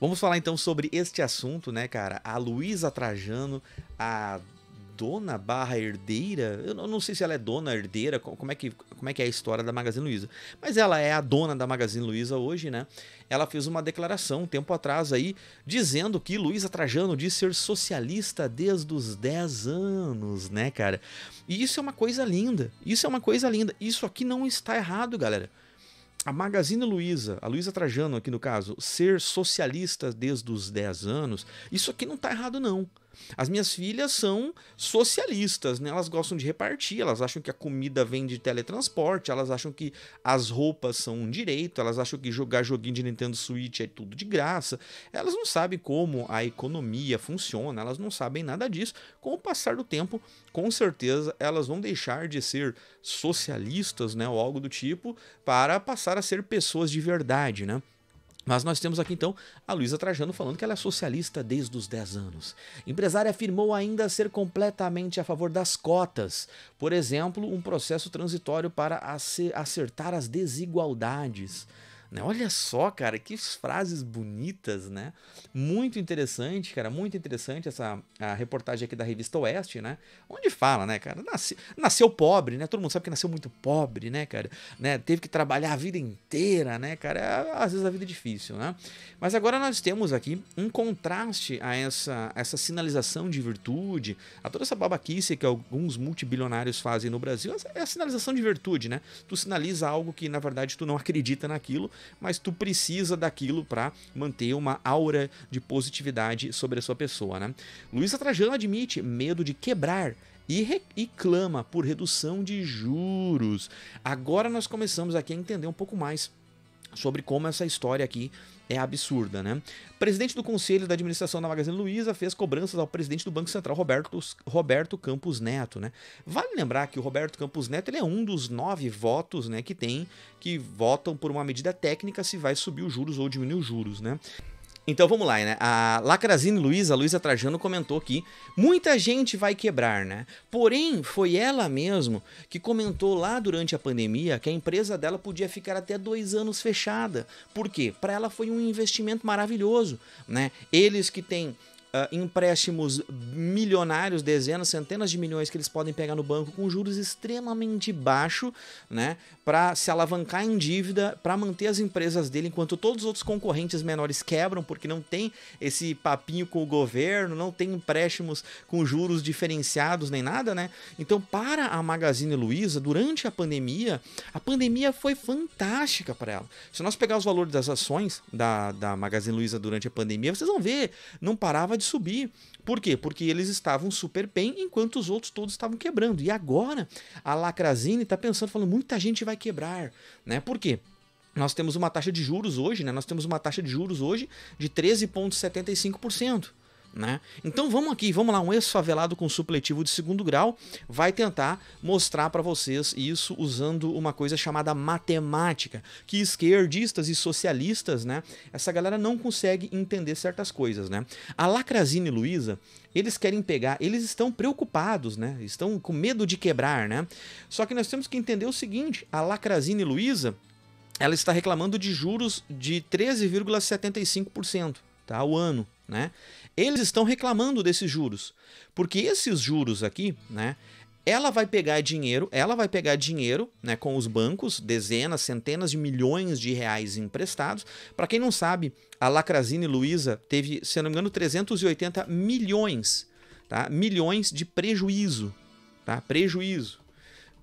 Vamos falar então sobre este assunto, né, cara? A Luísa Trajano, a dona barra herdeira, eu não sei se ela é dona herdeira, como é que, como é, que é a história da Magazine Luiza, mas ela é a dona da Magazine Luiza hoje, né? Ela fez uma declaração um tempo atrás aí, dizendo que Luiza Trajano diz ser socialista desde os 10 anos, né, cara? E isso é uma coisa linda, isso é uma coisa linda, isso aqui não está errado, galera. A Magazine Luiza, a Luiza Trajano aqui no caso, ser socialista desde os 10 anos, isso aqui não está errado não. As minhas filhas são socialistas, né? Elas gostam de repartir, elas acham que a comida vem de teletransporte, elas acham que as roupas são um direito, elas acham que jogar joguinho de Nintendo Switch é tudo de graça. Elas não sabem como a economia funciona, elas não sabem nada disso. Com o passar do tempo, com certeza elas vão deixar de ser socialistas, né, ou algo do tipo, para passar a ser pessoas de verdade, né? Mas nós temos aqui então a Luísa Trajano falando que ela é socialista desde os 10 anos. Empresária afirmou ainda ser completamente a favor das cotas, por exemplo, um processo transitório para acertar as desigualdades. Né? Olha só, cara, que frases bonitas, né? Muito interessante, cara, muito interessante essa a reportagem aqui da revista Oeste, né? Onde fala, né, cara? Nasce, nasceu pobre, né? Todo mundo sabe que nasceu muito pobre, né, cara? Né? Teve que trabalhar a vida inteira, né, cara? É, às vezes a vida é difícil, né? Mas agora nós temos aqui um contraste a essa, essa sinalização de virtude, a toda essa babaquice que alguns multibilionários fazem no Brasil. É a sinalização de virtude, né? Tu sinaliza algo que, na verdade, tu não acredita naquilo, mas tu precisa daquilo para manter uma aura de positividade sobre a sua pessoa, né? Luísa Trajano admite medo de quebrar e, e, clama por redução de juros. Agora nós começamos aqui a entender um pouco mais sobre como essa história aqui é absurda, né? Presidente do Conselho da Administração da Magazine Luiza fez cobranças ao presidente do Banco Central, Roberto, Roberto Campos Neto, né? Vale lembrar que o Roberto Campos Neto ele é um dos nove votos, né, que tem que votam por uma medida técnica se vai subir os juros ou diminuir os juros, né? Então vamos lá, né? A Lacrazine Luiza, Luiza Trajano comentou que muita gente vai quebrar, né? Porém, foi ela mesmo que comentou lá durante a pandemia que a empresa dela podia ficar até dois anos fechada. Por quê? Para ela foi um investimento maravilhoso, né? Eles que têm uh, empréstimos milionários, dezenas, centenas de milhões que eles podem pegar no banco com juros extremamente baixo, né, para se alavancar em dívida, para manter as empresas dele enquanto todos os outros concorrentes menores quebram porque não tem esse papinho com o governo, não tem empréstimos com juros diferenciados nem nada, né? Então, para a Magazine Luiza, durante a pandemia, a pandemia foi fantástica para ela. Se nós pegar os valores das ações da, da Magazine Luiza durante a pandemia, vocês vão ver, não parava de subir. Por quê? Porque eles estavam super bem, enquanto os outros todos estavam quebrando. E agora a Lacrazine está pensando, falando, muita gente vai quebrar, né? Por quê? Nós temos uma taxa de juros hoje, né? Nós temos uma taxa de juros hoje de 13,75%. Né? Então vamos aqui, vamos lá, um ex-favelado com supletivo de segundo grau vai tentar mostrar para vocês isso usando uma coisa chamada matemática, que esquerdistas e socialistas, né? Essa galera não consegue entender certas coisas, né? A Lacrazine Luiza, eles querem pegar, eles estão preocupados, né? Estão com medo de quebrar, né? Só que nós temos que entender o seguinte, a Lacrazine Luiza, ela está reclamando de juros de 13,75% tá, ao ano né? Eles estão reclamando desses juros, porque esses juros aqui, né? Ela vai pegar dinheiro, ela vai pegar dinheiro, né, com os bancos, dezenas, centenas de milhões de reais emprestados. Para quem não sabe, a Lacrazine Luiza teve, se não me engano, 380 milhões, tá? Milhões de prejuízo, tá? Prejuízo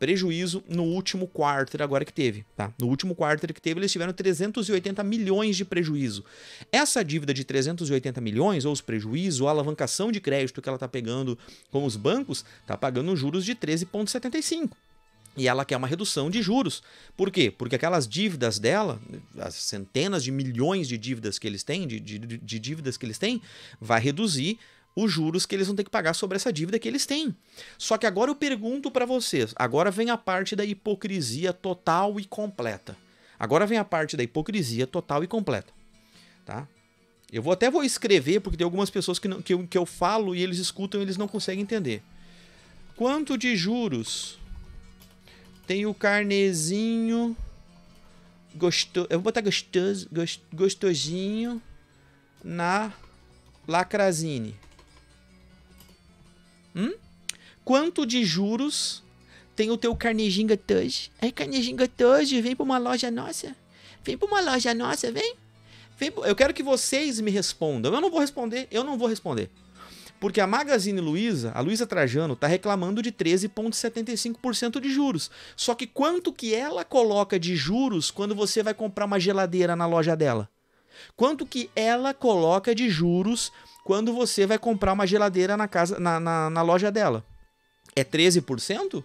prejuízo no último quarto agora que teve, tá? No último quarto que teve, eles tiveram 380 milhões de prejuízo. Essa dívida de 380 milhões, ou os prejuízos, a alavancação de crédito que ela tá pegando com os bancos, tá pagando juros de 13,75%. E ela quer uma redução de juros. Por quê? Porque aquelas dívidas dela, as centenas de milhões de dívidas que eles têm, de, de, de dívidas que eles têm, vai reduzir os juros que eles vão ter que pagar sobre essa dívida que eles têm. Só que agora eu pergunto para vocês, agora vem a parte da hipocrisia total e completa. Agora vem a parte da hipocrisia total e completa, tá? Eu vou até vou escrever porque tem algumas pessoas que, não, que, eu, que eu falo e eles escutam e eles não conseguem entender. Quanto de juros tem o carnezinho gostoso, eu vou botar gostoso, gostosinho na Lacrazine. Hum? Quanto de juros tem o teu carnejinha Tudge? Aí, é, carnejinha Tudge, vem para uma loja nossa. Vem para uma loja nossa, vem. vem pra... Eu quero que vocês me respondam. Eu não vou responder, eu não vou responder. Porque a Magazine Luiza, a Luiza Trajano, está reclamando de 13,75% de juros. Só que quanto que ela coloca de juros quando você vai comprar uma geladeira na loja dela? Quanto que ela coloca de juros quando você vai comprar uma geladeira na, casa, na, na, na loja dela. É 13%?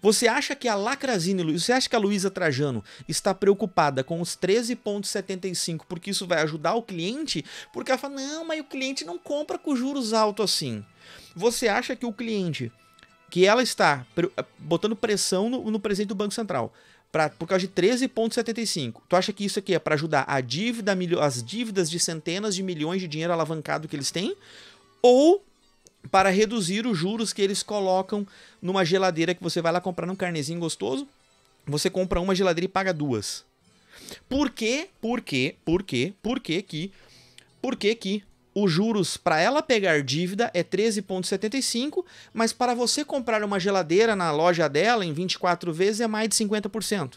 Você acha que a Lacrazine, você acha que a Luísa Trajano está preocupada com os 13,75 porque isso vai ajudar o cliente? Porque ela fala, não, mas o cliente não compra com juros altos assim. Você acha que o cliente que ela está eh, botando pressão no, no presidente do Banco Central pra, por causa de 13,75. Tu acha que isso aqui é para ajudar a dívida, as dívidas de centenas de milhões de dinheiro alavancado que eles têm? Ou para reduzir os juros que eles colocam numa geladeira que você vai lá comprar num carnezinho gostoso? Você compra uma geladeira e paga duas. Por quê? Por quê? Por quê? Por quê que? Por quê que os juros para ela pegar dívida é 13,75, mas para você comprar uma geladeira na loja dela em 24 vezes é mais de 50%.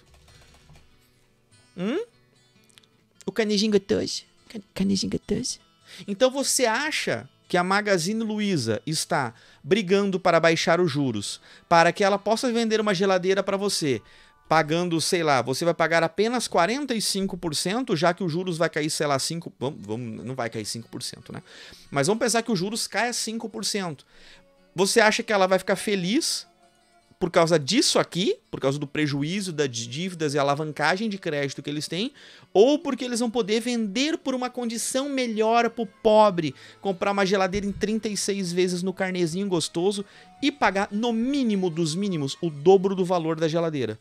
Hum? O canejinho gotoso. É canejinho gotoso. É então você acha que a Magazine Luiza está brigando para baixar os juros, para que ela possa vender uma geladeira para você, pagando, sei lá, você vai pagar apenas 45%, já que os juros vai cair, sei lá, 5, vamos, vamos, não vai cair 5%, né? Mas vamos pensar que os juros caia 5%. Você acha que ela vai ficar feliz por causa disso aqui, por causa do prejuízo das dívidas e alavancagem de crédito que eles têm, ou porque eles vão poder vender por uma condição melhor para o pobre, comprar uma geladeira em 36 vezes no carnezinho gostoso e pagar no mínimo dos mínimos o dobro do valor da geladeira.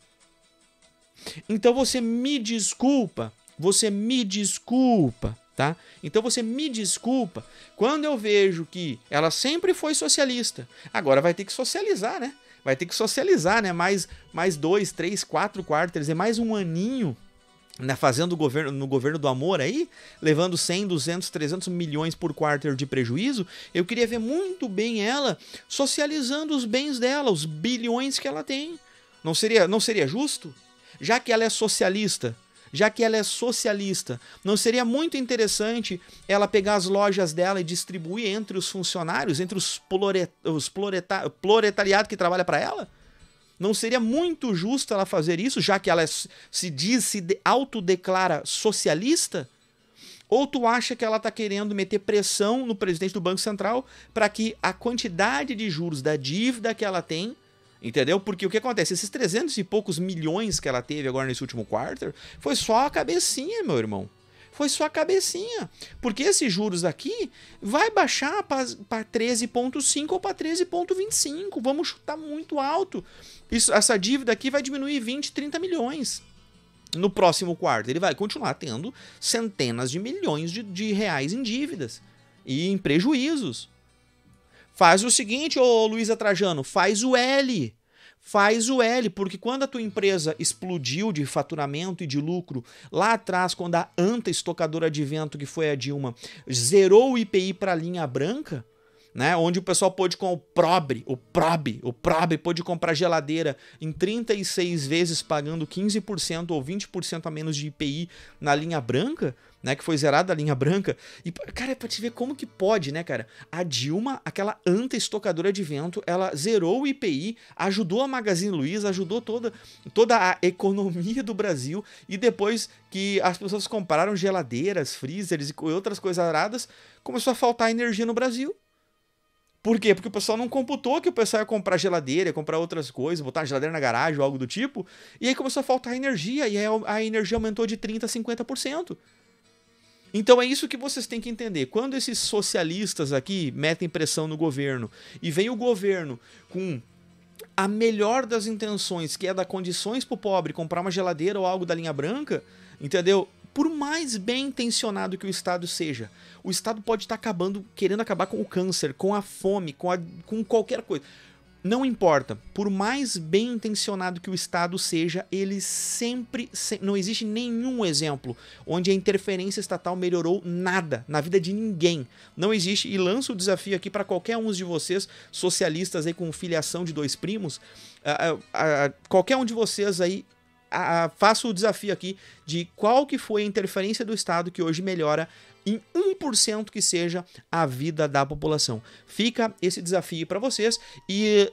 Então você me desculpa, você me desculpa, tá? Então você me desculpa quando eu vejo que ela sempre foi socialista, agora vai ter que socializar, né? Vai ter que socializar, né? Mais, mais dois, três, quatro quartos, é mais um aninho na né? fazendo governo, no governo do amor aí, levando 100, 200, 300 milhões por quarter de prejuízo, eu queria ver muito bem ela socializando os bens dela, os bilhões que ela tem. Não seria, não seria justo? já que ela é socialista, já que ela é socialista, não seria muito interessante ela pegar as lojas dela e distribuir entre os funcionários, entre os, plore, os ploreta, proletariado que trabalha para ela? Não seria muito justo ela fazer isso, já que ela é se diz, se autodeclara socialista? Ou tu acha que ela está querendo meter pressão no presidente do Banco Central para que a quantidade de juros da dívida que ela tem Entendeu? Porque o que acontece? Esses 300 e poucos milhões que ela teve agora nesse último quarto foi só a cabecinha, meu irmão. Foi só a cabecinha. Porque esses juros aqui vai baixar para 13,5 ou para 13,25. Vamos chutar muito alto. Isso, essa dívida aqui vai diminuir 20, 30 milhões no próximo quarto. Ele vai continuar tendo centenas de milhões de, de reais em dívidas e em prejuízos. Faz o seguinte, ô Luísa Trajano, faz o L. Faz o L, porque quando a tua empresa explodiu de faturamento e de lucro, lá atrás, quando a anta estocadora de vento, que foi a Dilma, zerou o IPI para a linha branca, né? Onde o pessoal pôde com o Probe, o Probe, o Probe pôde comprar geladeira em 36 vezes pagando 15% ou 20% a menos de IPI na linha branca, né, que foi zerada a linha branca. E, cara, é pra te ver como que pode, né, cara? A Dilma, aquela anta-estocadora de vento, ela zerou o IPI, ajudou a Magazine Luiza, ajudou toda, toda a economia do Brasil. E depois que as pessoas compraram geladeiras, freezers e outras coisas aradas, começou a faltar energia no Brasil. Por quê? Porque o pessoal não computou que o pessoal ia comprar geladeira, ia comprar outras coisas, botar geladeira na garagem ou algo do tipo. E aí começou a faltar energia, e aí a energia aumentou de 30% a 50%. Então é isso que vocês têm que entender. Quando esses socialistas aqui metem pressão no governo e vem o governo com a melhor das intenções, que é dar condições para o pobre comprar uma geladeira ou algo da linha branca, entendeu? por mais bem intencionado que o Estado seja, o Estado pode estar tá acabando, querendo acabar com o câncer, com a fome, com, a, com qualquer coisa. Não importa, por mais bem intencionado que o Estado seja, ele sempre, se, Não existe nenhum exemplo onde a interferência estatal melhorou nada na vida de ninguém. Não existe, e lanço o desafio aqui para qualquer um de vocês, socialistas aí com filiação de dois primos, a, a, a, qualquer um de vocês aí a, a, faço o desafio aqui de qual que foi a interferência do Estado que hoje melhora em 1% que seja a vida da população. Fica esse desafio para vocês. E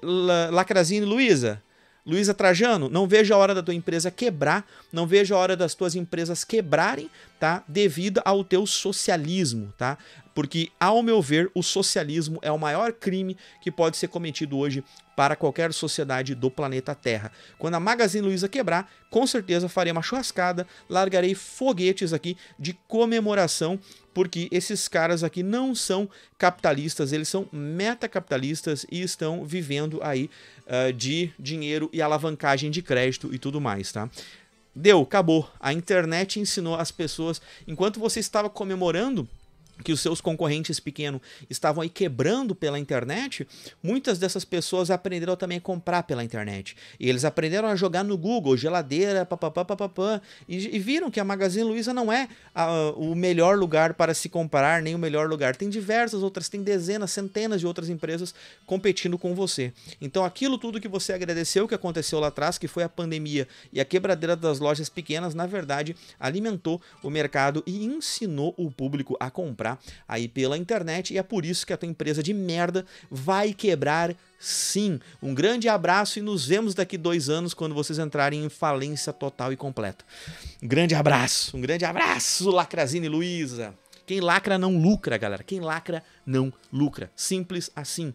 Lacrazine Luiza, Luísa Trajano, não vejo a hora da tua empresa quebrar, não vejo a hora das tuas empresas quebrarem, tá? Devido ao teu socialismo, tá? porque, ao meu ver, o socialismo é o maior crime que pode ser cometido hoje para qualquer sociedade do planeta Terra. Quando a Magazine Luiza quebrar, com certeza farei uma churrascada, largarei foguetes aqui de comemoração, porque esses caras aqui não são capitalistas, eles são metacapitalistas e estão vivendo aí uh, de dinheiro e alavancagem de crédito e tudo mais, tá? Deu, acabou. A internet ensinou as pessoas, enquanto você estava comemorando que os seus concorrentes pequenos estavam aí quebrando pela internet, muitas dessas pessoas aprenderam também a comprar pela internet. E eles aprenderam a jogar no Google, geladeira, papapá, papapá, e, e viram que a Magazine Luiza não é a, o melhor lugar para se comprar, nem o melhor lugar. Tem diversas outras, tem dezenas, centenas de outras empresas competindo com você. Então aquilo tudo que você agradeceu que aconteceu lá atrás, que foi a pandemia e a quebradeira das lojas pequenas, na verdade alimentou o mercado e ensinou o público a comprar comprar aí pela internet e é por isso que a tua empresa de merda vai quebrar sim. Um grande abraço e nos vemos daqui dois anos quando vocês entrarem em falência total e completa. Um grande abraço, um grande abraço, Lacrazine luiza Quem lacra não lucra, galera. Quem lacra não lucra. Simples assim.